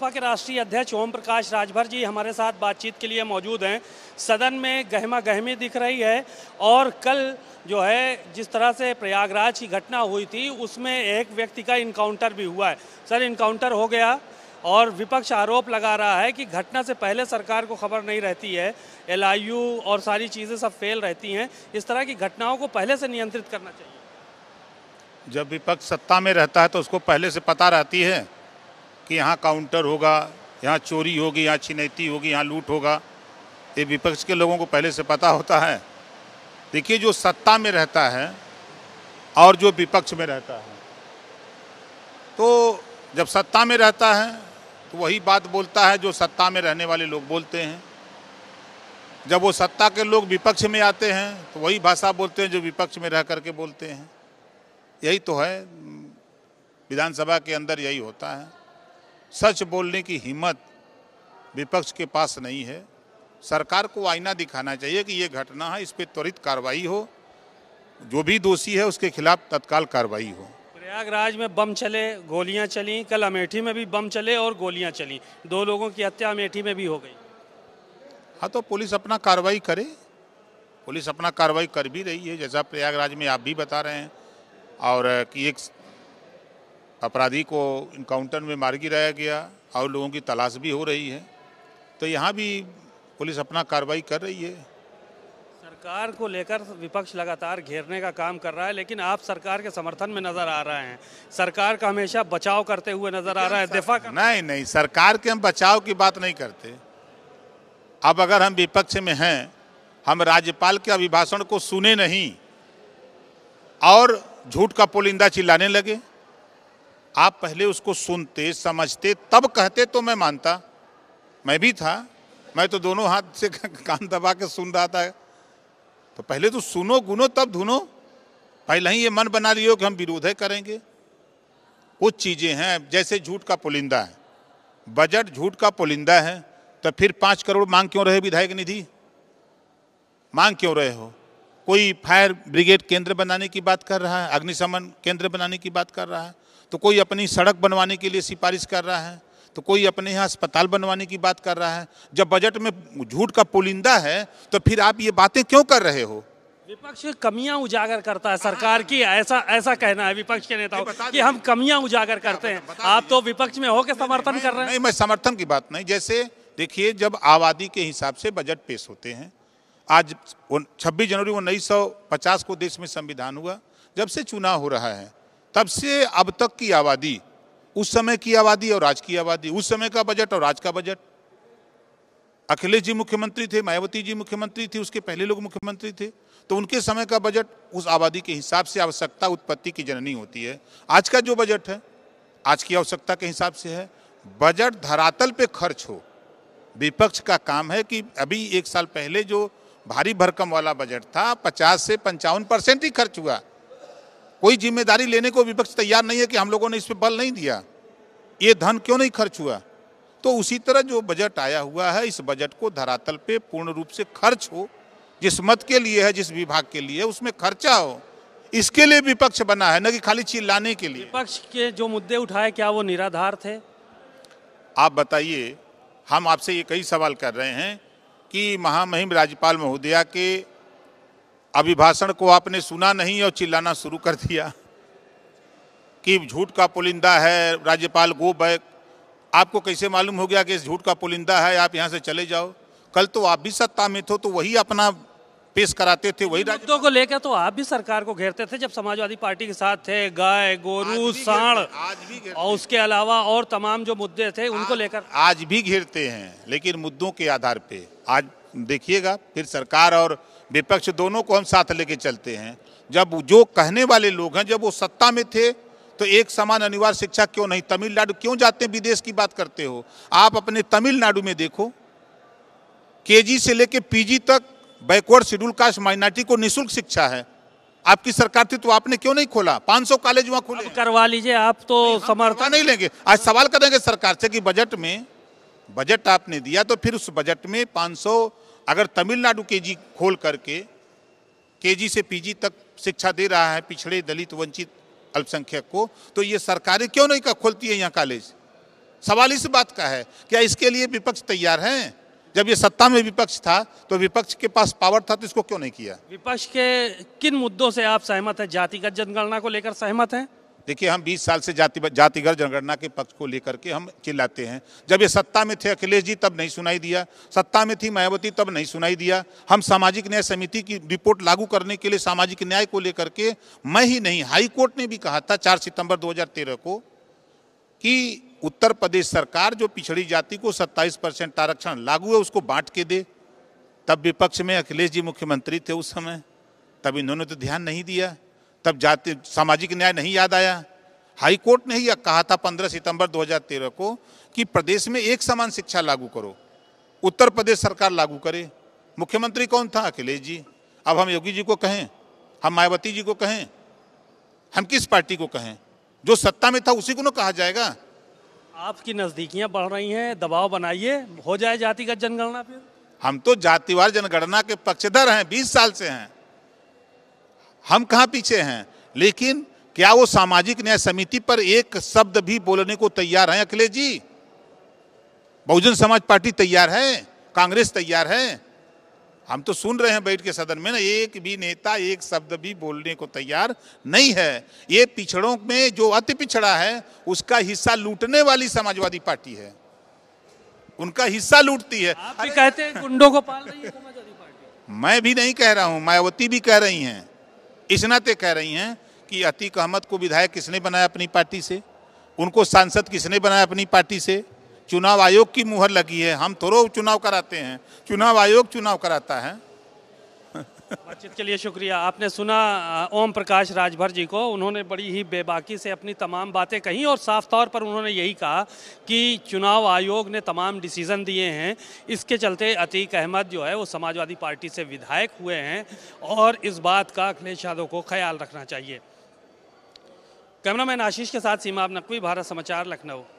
भाजपा के राष्ट्रीय अध्यक्ष ओम प्रकाश राजभर जी हमारे साथ बातचीत के लिए मौजूद हैं सदन में गहमा गहमी दिख रही है और कल जो है जिस तरह से प्रयागराज की घटना हुई थी उसमें एक व्यक्ति का इनकाउंटर भी हुआ है सर इनकाउंटर हो गया और विपक्ष आरोप लगा रहा है कि घटना से पहले सरकार को खबर नहीं रहती है एल और सारी चीज़ें सब फेल रहती हैं इस तरह की घटनाओं को पहले से नियंत्रित करना चाहिए जब विपक्ष सत्ता में रहता है तो उसको पहले से पता रहती है कि यहाँ काउंटर होगा यहाँ चोरी होगी यहाँ छिनैती होगी यहाँ लूट होगा ये विपक्ष के लोगों को पहले से पता होता है देखिए जो सत्ता में रहता है और जो विपक्ष में रहता है तो जब सत्ता में रहता है तो वही बात बोलता है जो सत्ता में रहने वाले लोग बोलते हैं जब वो सत्ता के लोग विपक्ष में आते हैं तो वही भाषा बोलते हैं जो विपक्ष में रह करके बोलते हैं यही तो है विधानसभा के अंदर यही होता है सच बोलने की हिम्मत विपक्ष के पास नहीं है सरकार को आईना दिखाना चाहिए कि ये घटना है इस पर त्वरित कार्रवाई हो जो भी दोषी है उसके खिलाफ तत्काल कार्रवाई हो प्रयागराज में बम चले गोलियां चली कल अमेठी में भी बम चले और गोलियां चली दो लोगों की हत्या अमेठी में भी हो गई हाँ तो पुलिस अपना कार्रवाई करे पुलिस अपना कार्रवाई कर भी रही है जैसा प्रयागराज में आप भी बता रहे हैं और कि एक अपराधी को इनकाउंटर में मार गिराया गया और लोगों की तलाश भी हो रही है तो यहाँ भी पुलिस अपना कार्रवाई कर रही है सरकार को लेकर विपक्ष लगातार घेरने का काम कर रहा है लेकिन आप सरकार के समर्थन में नजर आ रहे हैं सरकार का हमेशा बचाव करते हुए नजर आ रहा है दिफा कर... नहीं नहीं सरकार के हम बचाव की बात नहीं करते अब अगर हम विपक्ष में हैं हम राज्यपाल के अभिभाषण को सुने नहीं और झूठ का पोलिंदा चिल्लाने लगे आप पहले उसको सुनते समझते तब कहते तो मैं मानता मैं भी था मैं तो दोनों हाथ से कान दबा के सुन रहा था तो पहले तो सुनो गुनो तब धुनो पहले ही ये मन बना लियो कि हम विरोध करेंगे कुछ चीज़ें हैं जैसे झूठ का पुलिंदा है बजट झूठ का पुलिंदा है तो फिर पाँच करोड़ मांग क्यों रहे विधायक निधि मांग क्यों रहे हो कोई फायर ब्रिगेड केंद्र बनाने की बात कर रहा है अग्निशमन केंद्र बनाने की बात कर रहा है तो कोई अपनी सड़क बनवाने के लिए सिफारिश कर रहा है तो कोई अपने यहाँ अस्पताल बनवाने की बात कर रहा है जब बजट में झूठ का पुलिंदा है तो फिर आप ये बातें क्यों कर रहे हो विपक्ष कमियां उजागर करता है सरकार की ऐसा ऐसा कहना है विपक्ष के नेताओं कि हम कमियां उजागर करते हैं आप तो विपक्ष में होकर समर्थन कर रहे हैं नहीं मैं समर्थन की बात नहीं जैसे देखिए जब आबादी के हिसाब से बजट पेश होते हैं आज छब्बीस जनवरी उन्नीस को देश में संविधान हुआ जब से चुनाव हो रहा है तब से अब तक की आबादी उस समय की आबादी और आज की आबादी उस समय का बजट और आज का बजट अखिलेश जी मुख्यमंत्री थे मायावती जी मुख्यमंत्री थी उसके पहले लोग मुख्यमंत्री थे तो उनके समय का बजट उस आबादी के हिसाब से आवश्यकता उत्पत्ति की जननी होती है आज का जो बजट है आज की आवश्यकता के हिसाब से है बजट धरातल पे खर्च हो विपक्ष का काम है कि अभी एक साल पहले जो भारी भरकम वाला बजट था पचास से पंचावन परसेंट ही खर्च हुआ कोई जिम्मेदारी लेने को विपक्ष तैयार नहीं है कि हम लोगों ने इस पर बल नहीं दिया ये धन क्यों नहीं खर्च हुआ तो उसी तरह जो बजट आया हुआ है इस बजट को धरातल पे पूर्ण रूप से खर्च हो जिस मत के लिए है जिस विभाग के लिए उसमें खर्चा हो इसके लिए विपक्ष बना है न कि खाली चिल्लाने के लिए विपक्ष के जो मुद्दे उठाए क्या वो निराधार थे आप बताइए हम आपसे ये कई सवाल कर रहे हैं कि महामहिम राज्यपाल महोदया के अभिभाषण को आपने सुना नहीं और चिल्लाना शुरू कर दिया कि झूठ का पुलिंदा है राज्यपाल गो बैक आपको कैसे मालूम हो गया कि इस झूठ का पुलिंदा है आप यहाँ से चले जाओ कल तो आप भी सत्ता में थे तो वही अपना पेश कराते थे वही राज्यों को लेकर तो आप भी सरकार को घेरते थे जब समाजवादी पार्टी के साथ थे गाय गोरू साण और उसके अलावा और तमाम जो मुद्दे थे उनको लेकर आज भी घेरते हैं लेकिन मुद्दों के आधार पे आज देखिएगा फिर सरकार और विपक्ष दोनों को हम साथ लेके चलते हैं जब जो कहने वाले लोग हैं जब वो सत्ता में थे तो एक समान अनिवार्य शिक्षा क्यों नहीं तमिलनाडु क्यों जाते हैं विदेश की बात करते हो आप अपने तमिलनाडु में देखो केजी से लेके पीजी तक बैकवर्ड शेड्यूल कास्ट माइनॉरिटी को निःशुल्क शिक्षा है आपकी सरकार थी तो आपने क्यों नहीं खोला 500 कॉलेज वहां खोले करवा लीजिए आप तो, तो समर्थन नहीं लेंगे आज सवाल करेंगे सरकार से कि बजट में बजट आपने दिया तो फिर उस बजट में 500 अगर तमिलनाडु केजी खोल करके केजी से पीजी तक शिक्षा दे रहा है पिछड़े दलित वंचित अल्पसंख्यक को तो ये सरकारें क्यों नहीं का खोलती है यहाँ कॉलेज सवाल इस बात का है क्या इसके लिए विपक्ष तैयार हैं जब ये सत्ता में विपक्ष था तो विपक्ष के पास पावर था तो इसको क्यों नहीं किया विपक्ष के किन मुद्दों से आप सहमत हैं जातिगत जनगणना को लेकर सहमत हैं देखिए हम 20 साल से जाति जातिगत जनगणना के पक्ष को लेकर के हम चिल्लाते हैं जब ये सत्ता में थे अखिलेश जी तब नहीं सुनाई दिया सत्ता में थी मायावती तब नहीं सुनाई दिया हम सामाजिक न्याय समिति की रिपोर्ट लागू करने के लिए सामाजिक न्याय को लेकर के मैं ही नहीं हाईकोर्ट ने भी कहा था चार सितंबर 2013 को कि उत्तर प्रदेश सरकार जो पिछड़ी जाति को सत्ताईस परसेंट आरक्षण लागू है उसको बांट के दे तब विपक्ष में अखिलेश जी मुख्यमंत्री थे उस समय तब इन्होंने तो ध्यान नहीं दिया तब जाति सामाजिक न्याय नहीं याद आया हाई कोर्ट ने ही कहा था 15 सितंबर 2013 को कि प्रदेश में एक समान शिक्षा लागू करो उत्तर प्रदेश सरकार लागू करे मुख्यमंत्री कौन था अखिलेश जी अब हम योगी जी को कहें हम मायावती जी को कहें हम किस पार्टी को कहें जो सत्ता में था उसी को ना कहा जाएगा आपकी नज़दीकियां बढ़ रही हैं दबाव बनाइए हो जाए जातिगत जनगणना फिर हम तो जातिवार जनगणना के पक्षधर हैं बीस साल से हैं हम कहाँ पीछे हैं लेकिन क्या वो सामाजिक न्याय समिति पर एक शब्द भी बोलने को तैयार हैं अखिलेश जी बहुजन समाज पार्टी तैयार है कांग्रेस तैयार है हम तो सुन रहे हैं बैठ के सदन में ना एक भी नेता एक शब्द भी बोलने को तैयार नहीं है ये पिछड़ों में जो अति पिछड़ा है उसका हिस्सा लूटने वाली समाजवादी पार्टी है उनका हिस्सा लूटती है आप भी कहते हैं गुंडों को पाल रही है समाजवादी पार्टी मैं भी नहीं कह रहा हूँ मायावती भी कह रही हैं इस नाते कह रही हैं कि अतीक अहमद को विधायक किसने बनाया अपनी पार्टी से उनको सांसद किसने बनाया अपनी पार्टी से चुनाव आयोग की मुहर लगी है हम थोड़ो चुनाव कराते हैं चुनाव आयोग चुनाव कराता है बातचीत के लिए शुक्रिया आपने सुना ओम प्रकाश राजभर जी को उन्होंने बड़ी ही बेबाकी से अपनी तमाम बातें कहीं और साफ तौर पर उन्होंने यही कहा कि चुनाव आयोग ने तमाम डिसीज़न दिए हैं इसके चलते अतीक अहमद जो है वो समाजवादी पार्टी से विधायक हुए हैं और इस बात का अखिलेश यादव को ख्याल रखना चाहिए कैमरामैन आशीष के साथ सीमा नकवी भारत समाचार लखनऊ